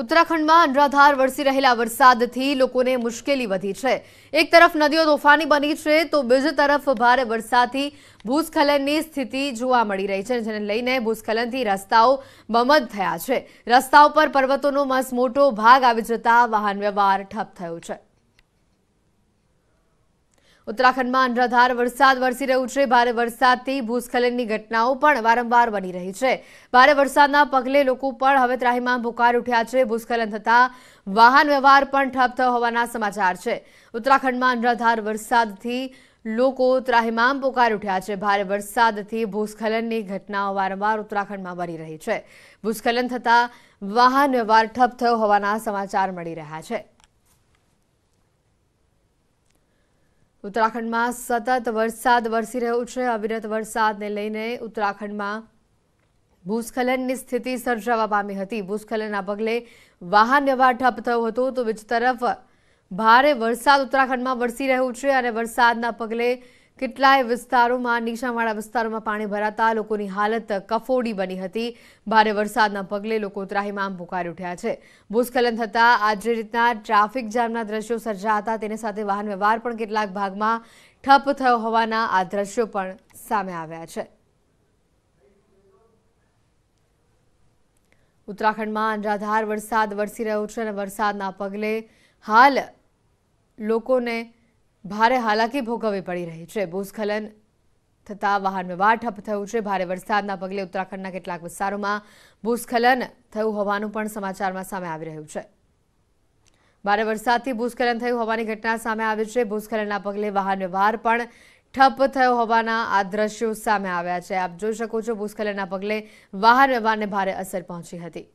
ઉત્તરાખંડમાં અનરાધાર વરસી રહેલા વરસાદથી લોકોને મુશ્કેલી વધી છે એક તરફ નદીઓ તોફાની બની છે તો બીજી તરફ ભારે વરસાદથી ભૂસ્ખલનની સ્થિતિ જોવા મળી રહી છે જેને લઈને ભૂસ્ખલનથી રસ્તાઓ બમદ થયા છે રસ્તાઓ પર પર્વતોનો મોટો ભાગ આવી જતા વાહન વ્યવહાર ઠપ થયો છે ઉત્તરાખંડમાં અનરાધાર વરસાદ વરસી રહ્યો છે ભારે વરસાદથી ભૂસ્ખલનની ઘટનાઓ પણ વારંવાર બની રહી છે ભારે વરસાદના પગલે લોકો પણ હવે ત્રાહીમાં પુકાર ઉઠ્યા છે ભૂસ્ખલન થતાં વાહન વ્યવહાર પણ ઠપ થયો હોવાના સમાચાર છે ઉત્તરાખંડમાં અનરાધાર વરસાદથી લોકો ત્રાહિમામ પોકાર ઉઠ્યા છે ભારે વરસાદથી ભૂસ્ખલનની ઘટનાઓ વારંવાર ઉત્તરાખંડમાં બની રહી છે ભૂસ્ખલન થતાં વાહન વ્યવહાર ઠપ થયો હોવાના સમાચાર મળી રહ્યા છે ઉત્તરાખંડમાં સતત વરસાદ વરસી રહ્યો છે અવિરત વરસાદને લઈને ઉત્તરાખંડમાં ભૂસ્ખલનની સ્થિતિ સર્જાવા પામી હતી ભૂસ્ખલનના પગલે વાહન વ્યવહાર ઠપ થયો હતો તો બીજી તરફ ભારે વરસાદ ઉત્તરાખંડમાં વરસી રહ્યો છે અને વરસાદના પગલે કેટલાય વિસ્તારોમાં નીચાણવાળા વિસ્તારોમાં પાણી ભરાતા લોકોની હાલત કફોડી બની હતી ભારે વરસાદના પગલે લોકો ત્રાહીમામ પુકારી ઉઠ્યા છે ભૂસ્ખલન થતાં આ રીતના ટ્રાફિક જામના દ્રશ્યો સર્જા હતા તેની સાથે વાહન વ્યવહાર પણ કેટલાક ભાગમાં ઠપ થયો હોવાના આ દ્રશ્યો પણ સામે આવ્યા છે ઉત્તરાખંડમાં અનરાધાર વરસાદ વરસી રહ્યો છે અને વરસાદના પગલે હાલ લોકોને ભારે હાલાકી ભોગવવી પડી રહી છે ભૂસ્ખલન થતાં વાહન વ્યવહાર ઠપ થયું છે ભારે વરસાદના પગલે ઉત્તરાખંડના કેટલાક વિસ્તારોમાં ભૂસ્ખલન થયું હોવાનું પણ સમાચારમાં સામે આવી રહ્યું છે ભારે વરસાદથી ભૂસ્ખલન થયું હોવાની ઘટના સામે આવી છે ભૂસ્ખલનના પગલે વાહન વ્યવહાર પણ ઠપ થયો હોવાના આ દ્રશ્યો સામે આવ્યા છે આપ જોઈ શકો છો ભૂસ્ખલનના પગલે વાહન વ્યવહારને ભારે અસર પહોંચી હતી